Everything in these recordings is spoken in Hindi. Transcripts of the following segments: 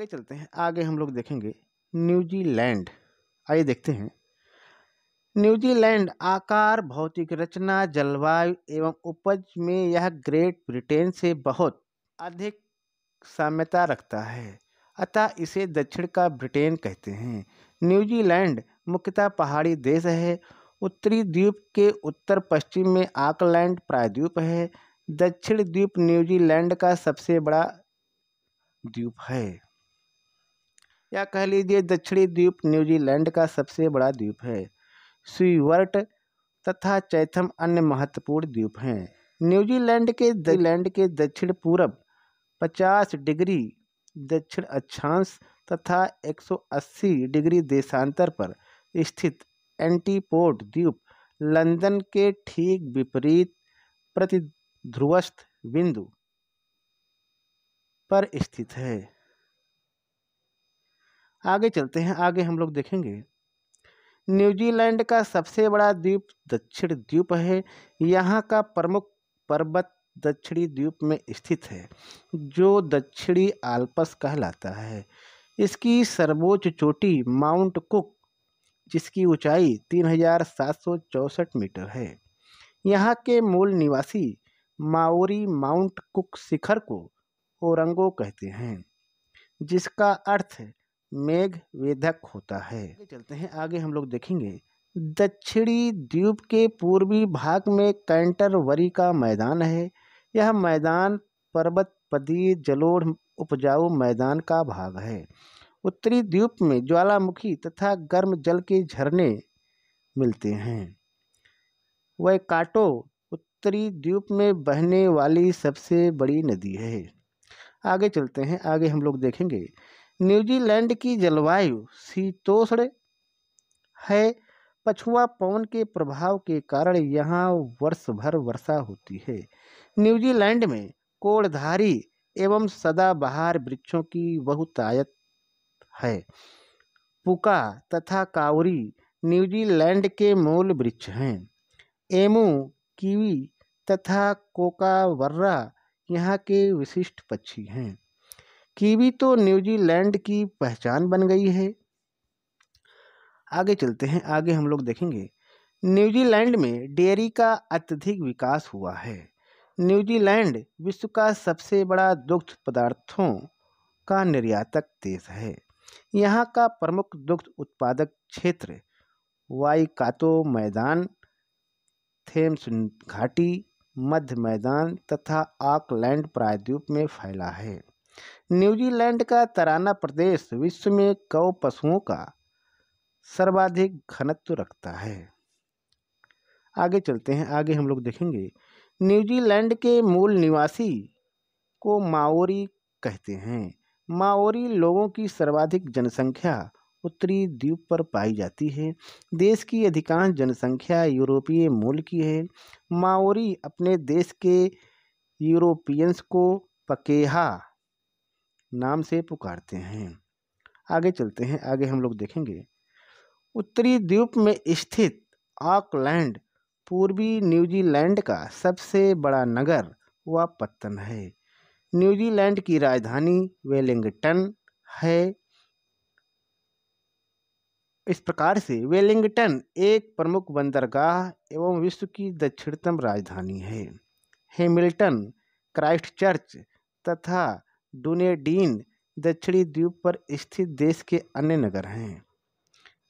आगे चलते हैं आगे हम लोग देखेंगे न्यूजीलैंड आइए देखते हैं न्यूजीलैंड आकार भौतिक रचना जलवायु एवं उपज में यह ग्रेट ब्रिटेन से बहुत अधिक साम्यता रखता है अतः इसे दक्षिण का ब्रिटेन कहते हैं न्यूजीलैंड मुख्यतः पहाड़ी देश है उत्तरी द्वीप के उत्तर पश्चिम में आकलैंड प्रायद्वीप है दक्षिण द्वीप न्यूजीलैंड का सबसे बड़ा द्वीप है या कह लीजिए दक्षिणी द्वीप न्यूजीलैंड का सबसे बड़ा द्वीप है स्वीवर्ट तथा चैथम अन्य महत्वपूर्ण द्वीप हैं न्यूजीलैंड के दैलैंड के दक्षिण पूर्व 50 डिग्री दक्षिण अक्षांश तथा 180 डिग्री देशांतर पर स्थित एंटीपोर्ट द्वीप लंदन के ठीक विपरीत प्रतिध्रुवस्थ बिंदु पर स्थित है आगे चलते हैं आगे हम लोग देखेंगे न्यूजीलैंड का सबसे बड़ा द्वीप दक्षिण द्वीप है यहाँ का प्रमुख पर्वत दक्षिणी द्वीप में स्थित है जो दक्षिणी आल्पस कहलाता है इसकी सर्वोच्च चोटी माउंट कुक जिसकी ऊंचाई 3,764 मीटर है यहाँ के मूल निवासी माओरी माउंट कुक शिखर को ओरंगो कहते हैं जिसका अर्थ मेघ वेधक होता है चलते हैं आगे हम लोग देखेंगे दक्षिणी द्वीप के पूर्वी भाग में कैंटरवरी का मैदान है यह मैदान पर्वत पदी जलोढ़ उपजाऊ मैदान का भाग है उत्तरी द्वीप में ज्वालामुखी तथा गर्म जल के झरने मिलते हैं वह काटो उत्तरी द्वीप में बहने वाली सबसे बड़ी नदी है आगे चलते हैं आगे हम लोग देखेंगे न्यूजीलैंड की जलवायु शीतोष्ण है पछुआ पवन के प्रभाव के कारण यहाँ वर्ष भर वर्षा होती है न्यूजीलैंड में कोड़धारी एवं सदाबहार वृक्षों की बहुतायत है पुका तथा कावरी न्यूजीलैंड के मूल वृक्ष हैं एमू कीवी तथा कोकावर्रा यहाँ के विशिष्ट पक्षी हैं कीवी तो न्यूजीलैंड की पहचान बन गई है आगे चलते हैं आगे हम लोग देखेंगे न्यूजीलैंड में डेयरी का अत्यधिक विकास हुआ है न्यूजीलैंड विश्व का सबसे बड़ा दुग्ध पदार्थों का निर्यातक देश है यहाँ का प्रमुख दुग्ध उत्पादक क्षेत्र वाईकातो मैदान थेम्स घाटी मध्य मैदान तथा आकलैंड प्रायद्वीप में फैला है न्यूजीलैंड का तराना प्रदेश विश्व में कौ पशुओं का सर्वाधिक घनत्व रखता है आगे चलते हैं आगे हम लोग देखेंगे न्यूजीलैंड के मूल निवासी को माओरी कहते हैं माओरी लोगों की सर्वाधिक जनसंख्या उत्तरी द्वीप पर पाई जाती है देश की अधिकांश जनसंख्या यूरोपीय मूल की है माओरी अपने देश के यूरोपियंस को पकेहा नाम से पुकारते हैं आगे चलते हैं आगे हम लोग देखेंगे उत्तरी द्वीप में स्थित ऑकलैंड पूर्वी न्यूजीलैंड का सबसे बड़ा नगर व पत्तन है न्यूजीलैंड की राजधानी वेलिंगटन है इस प्रकार से वेलिंगटन एक प्रमुख बंदरगाह एवं विश्व की दक्षिणतम राजधानी है हेमिल्टन क्राइस्ट चर्च तथा डुनेडीन दक्षिणी द्वीप पर स्थित देश के अन्य नगर हैं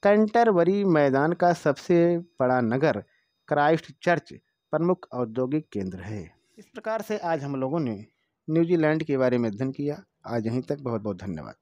कंटरवरी मैदान का सबसे बड़ा नगर क्राइस्ट चर्च प्रमुख औद्योगिक केंद्र है इस प्रकार से आज हम लोगों ने न्यूजीलैंड के बारे में अध्ययन किया आज यहीं तक बहुत बहुत धन्यवाद